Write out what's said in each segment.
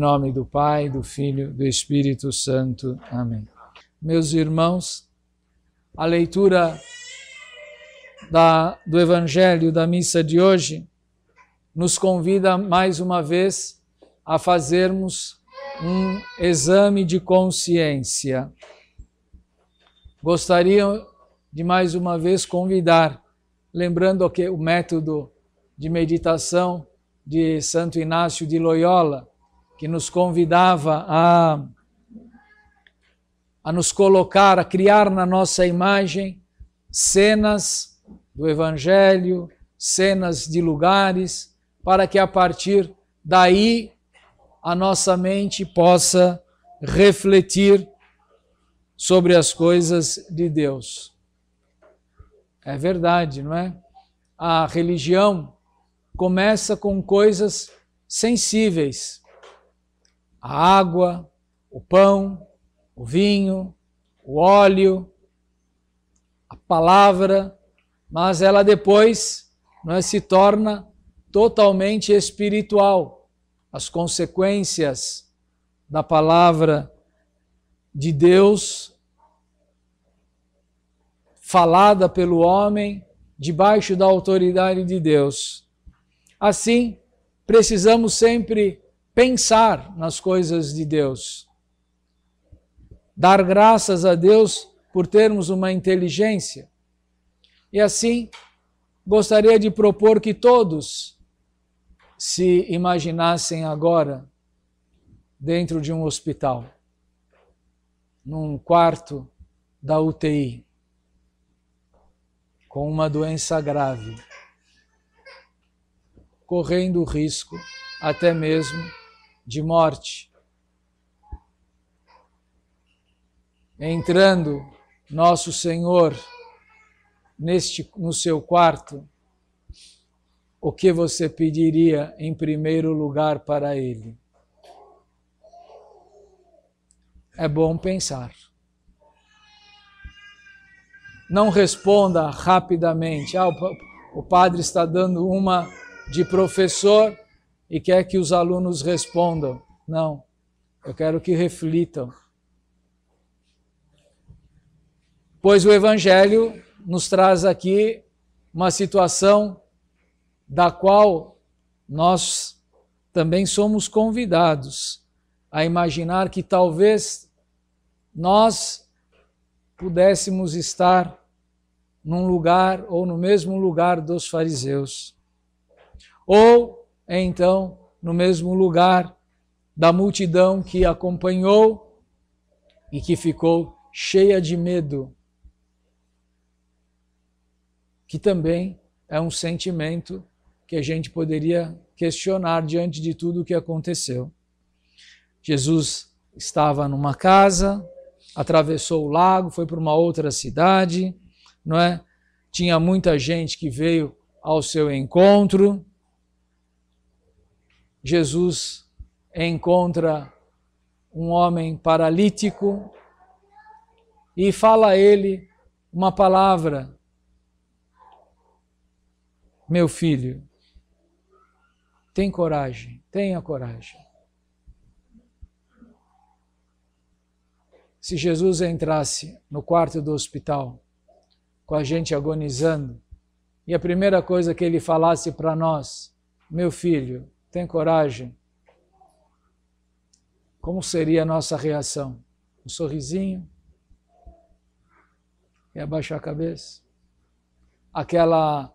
nome do Pai, do Filho, do Espírito Santo. Amém. Meus irmãos, a leitura da, do Evangelho da missa de hoje nos convida mais uma vez a fazermos um exame de consciência. Gostaria de mais uma vez convidar, lembrando que o método de meditação de Santo Inácio de Loyola, que nos convidava a, a nos colocar, a criar na nossa imagem cenas do Evangelho, cenas de lugares, para que a partir daí a nossa mente possa refletir sobre as coisas de Deus. É verdade, não é? A religião começa com coisas sensíveis a água, o pão, o vinho, o óleo, a palavra, mas ela depois é, se torna totalmente espiritual. As consequências da palavra de Deus falada pelo homem debaixo da autoridade de Deus. Assim, precisamos sempre pensar nas coisas de Deus. Dar graças a Deus por termos uma inteligência. E assim, gostaria de propor que todos se imaginassem agora dentro de um hospital, num quarto da UTI, com uma doença grave, correndo o risco até mesmo de morte. Entrando nosso Senhor neste no seu quarto, o que você pediria em primeiro lugar para ele? É bom pensar. Não responda rapidamente. Ah, o padre está dando uma de professor e quer que os alunos respondam. Não, eu quero que reflitam. Pois o Evangelho nos traz aqui uma situação da qual nós também somos convidados a imaginar que talvez nós pudéssemos estar num lugar ou no mesmo lugar dos fariseus. Ou é então no mesmo lugar da multidão que acompanhou e que ficou cheia de medo, que também é um sentimento que a gente poderia questionar diante de tudo o que aconteceu. Jesus estava numa casa, atravessou o lago, foi para uma outra cidade, não é? Tinha muita gente que veio ao seu encontro, Jesus encontra um homem paralítico e fala a ele uma palavra: Meu filho, tem coragem, tenha coragem. Se Jesus entrasse no quarto do hospital com a gente agonizando e a primeira coisa que ele falasse para nós, meu filho, tem coragem, como seria a nossa reação? Um sorrisinho? E abaixar a cabeça? Aquela,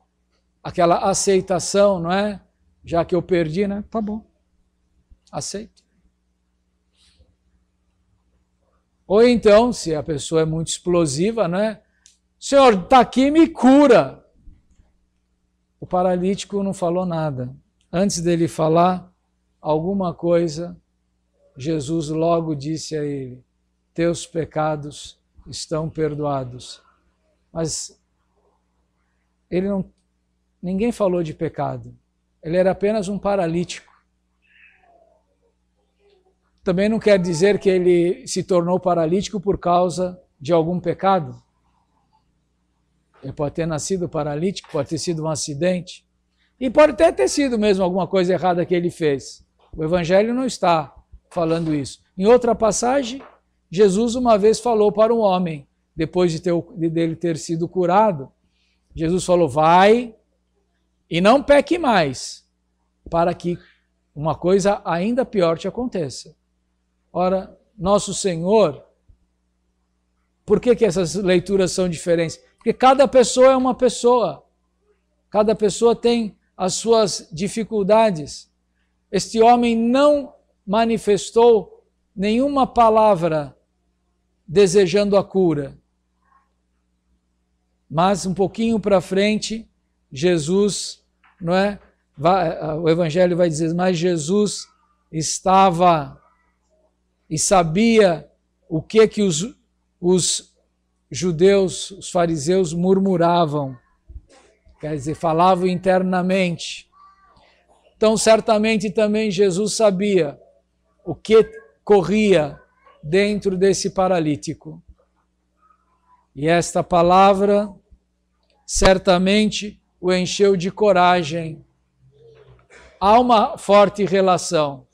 aquela aceitação, não é? Já que eu perdi, né? Tá bom, aceito. Ou então, se a pessoa é muito explosiva, né? Senhor, está aqui, me cura. O paralítico não falou nada antes dele falar alguma coisa, Jesus logo disse a ele: Teus pecados estão perdoados. Mas ele não ninguém falou de pecado. Ele era apenas um paralítico. Também não quer dizer que ele se tornou paralítico por causa de algum pecado. Ele pode ter nascido paralítico, pode ter sido um acidente. E pode até ter sido mesmo alguma coisa errada que ele fez. O Evangelho não está falando isso. Em outra passagem, Jesus uma vez falou para um homem, depois de, ter, de dele ter sido curado, Jesus falou: Vai e não peque mais, para que uma coisa ainda pior te aconteça. Ora, nosso Senhor, por que, que essas leituras são diferentes? Porque cada pessoa é uma pessoa. Cada pessoa tem as suas dificuldades. Este homem não manifestou nenhuma palavra desejando a cura. Mas um pouquinho para frente, Jesus, não é? Vai, o evangelho vai dizer, mas Jesus estava e sabia o que que os, os judeus, os fariseus murmuravam quer dizer, falavam internamente. Então, certamente também Jesus sabia o que corria dentro desse paralítico. E esta palavra certamente o encheu de coragem. Há uma forte relação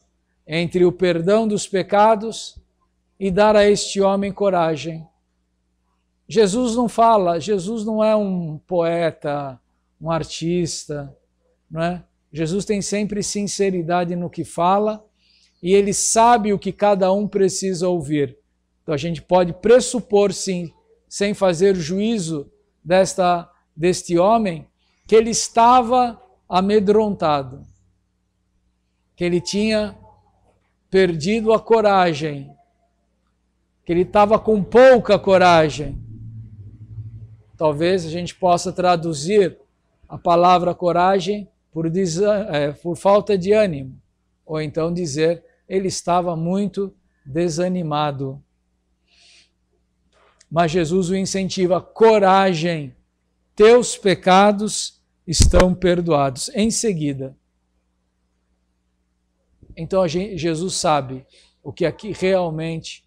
entre o perdão dos pecados e dar a este homem coragem. Jesus não fala, Jesus não é um poeta, um artista, não é? Jesus tem sempre sinceridade no que fala e ele sabe o que cada um precisa ouvir. Então a gente pode pressupor sim, sem fazer juízo desta deste homem, que ele estava amedrontado, que ele tinha perdido a coragem, que ele estava com pouca coragem. Talvez a gente possa traduzir a palavra coragem por, é, por falta de ânimo, ou então dizer ele estava muito desanimado. Mas Jesus o incentiva: coragem, teus pecados estão perdoados. Em seguida. Então gente, Jesus sabe o que aqui realmente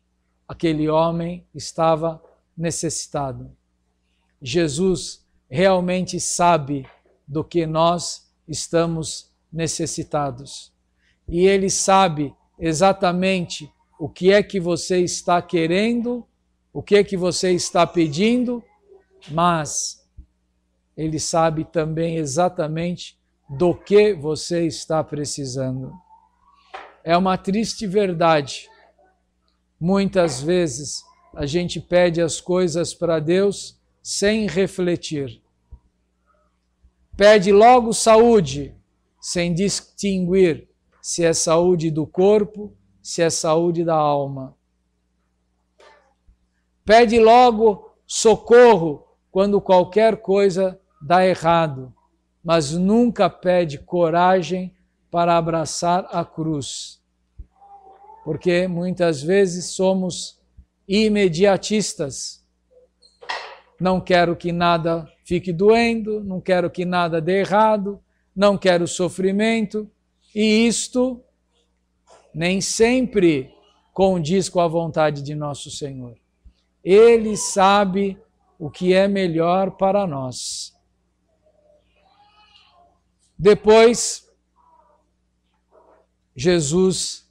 aquele homem estava necessitado. Jesus realmente sabe do que nós estamos necessitados. E Ele sabe exatamente o que é que você está querendo, o que é que você está pedindo, mas Ele sabe também exatamente do que você está precisando. É uma triste verdade. Muitas vezes a gente pede as coisas para Deus sem refletir. Pede logo saúde, sem distinguir se é saúde do corpo, se é saúde da alma. Pede logo socorro quando qualquer coisa dá errado, mas nunca pede coragem para abraçar a cruz. Porque muitas vezes somos imediatistas não quero que nada fique doendo, não quero que nada dê errado, não quero sofrimento, e isto nem sempre condiz com a vontade de nosso Senhor. Ele sabe o que é melhor para nós. Depois, Jesus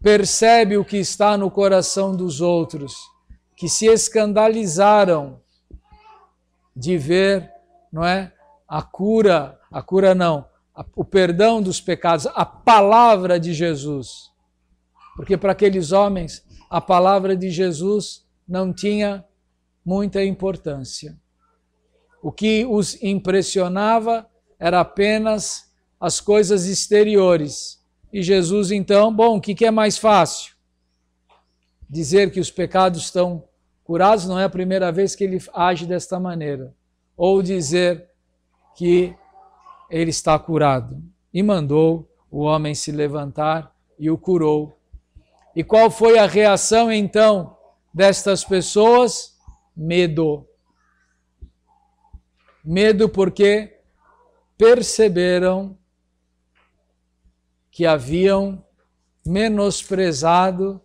percebe o que está no coração dos outros, que se escandalizaram de ver, não é, a cura, a cura não, a, o perdão dos pecados, a palavra de Jesus. Porque para aqueles homens a palavra de Jesus não tinha muita importância. O que os impressionava era apenas as coisas exteriores. E Jesus, então, bom, o que, que é mais fácil? Dizer que os pecados estão curados, não é a primeira vez que ele age desta maneira, ou dizer que ele está curado. E mandou o homem se levantar e o curou. E qual foi a reação então destas pessoas? Medo. Medo porque perceberam que haviam menosprezado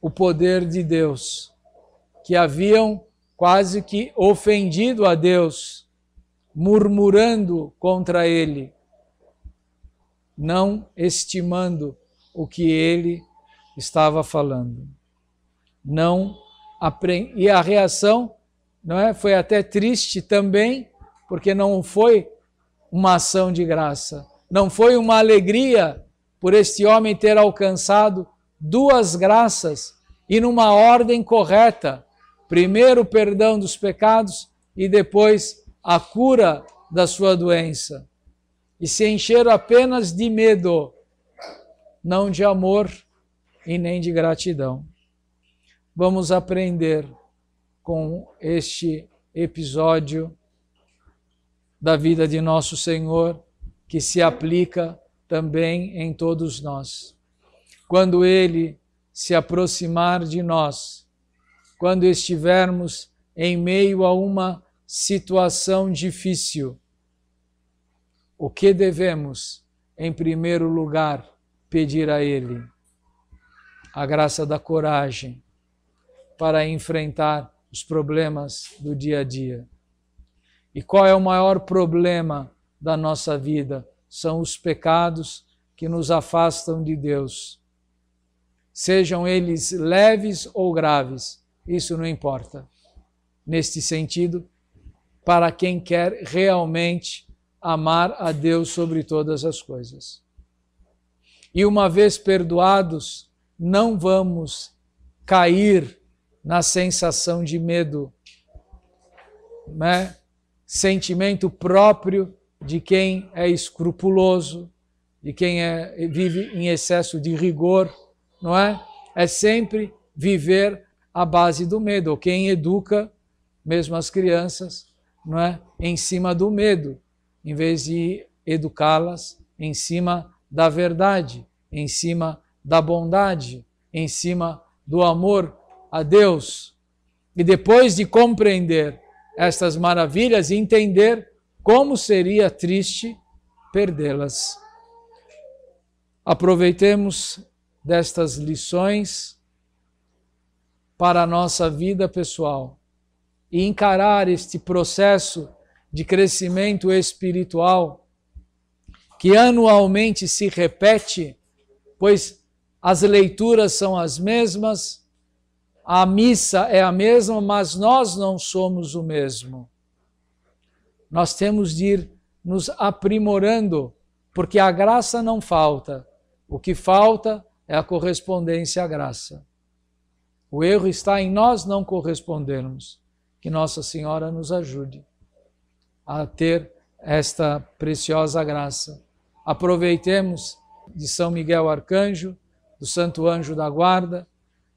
o poder de Deus que haviam quase que ofendido a Deus, murmurando contra ele, não estimando o que ele estava falando. Não e a reação, não é, foi até triste também, porque não foi uma ação de graça, não foi uma alegria por este homem ter alcançado duas graças e numa ordem correta primeiro o perdão dos pecados e depois a cura da sua doença. E se encher apenas de medo, não de amor e nem de gratidão. Vamos aprender com este episódio da vida de nosso Senhor, que se aplica também em todos nós. Quando Ele se aproximar de nós, quando estivermos em meio a uma situação difícil. O que devemos, em primeiro lugar, pedir a Ele? A graça da coragem para enfrentar os problemas do dia a dia. E qual é o maior problema da nossa vida? São os pecados que nos afastam de Deus. Sejam eles leves ou graves, isso não importa. Neste sentido, para quem quer realmente amar a Deus sobre todas as coisas. E uma vez perdoados, não vamos cair na sensação de medo, né? sentimento próprio de quem é escrupuloso, de quem é, vive em excesso de rigor, não é? É sempre viver à base do medo, ou quem educa mesmo as crianças, não é, em cima do medo, em vez de educá-las em cima da verdade, em cima da bondade, em cima do amor a Deus. E depois de compreender estas maravilhas e entender como seria triste perdê-las. Aproveitemos destas lições para a nossa vida pessoal e encarar este processo de crescimento espiritual que anualmente se repete, pois as leituras são as mesmas, a missa é a mesma, mas nós não somos o mesmo. Nós temos de ir nos aprimorando, porque a graça não falta. O que falta é a correspondência à graça. O erro está em nós não correspondermos. Que Nossa Senhora nos ajude a ter esta preciosa graça. Aproveitemos de São Miguel Arcanjo, do Santo Anjo da Guarda,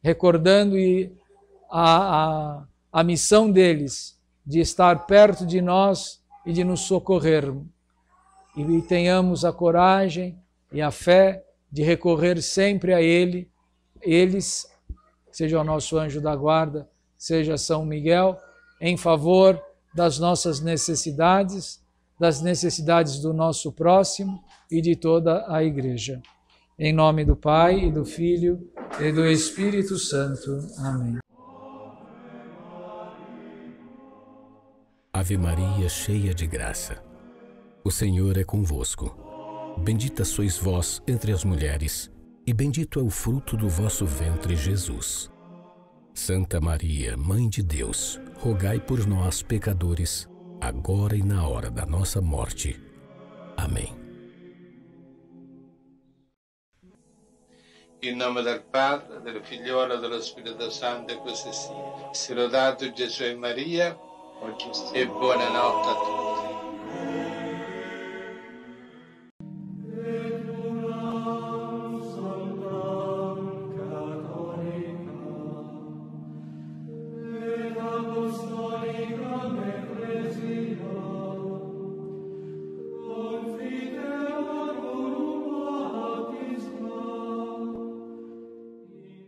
recordando e a, a, a missão deles de estar perto de nós e de nos socorrer. E, e tenhamos a coragem e a fé de recorrer sempre a Ele, eles seja o nosso anjo da guarda, seja São Miguel, em favor das nossas necessidades, das necessidades do nosso próximo e de toda a Igreja. Em nome do Pai e do Filho e do Espírito Santo. Amém. Ave Maria, cheia de graça. O Senhor é convosco. Bendita sois vós entre as mulheres e bendito é o fruto do vosso ventre, Jesus. Santa Maria, Mãe de Deus, rogai por nós, pecadores, agora e na hora da nossa morte. Amém. Em nome do Padre, do Filho e do Espírito Santo, così sia. Sì. Jesus e Maria, e buonanotte a todos.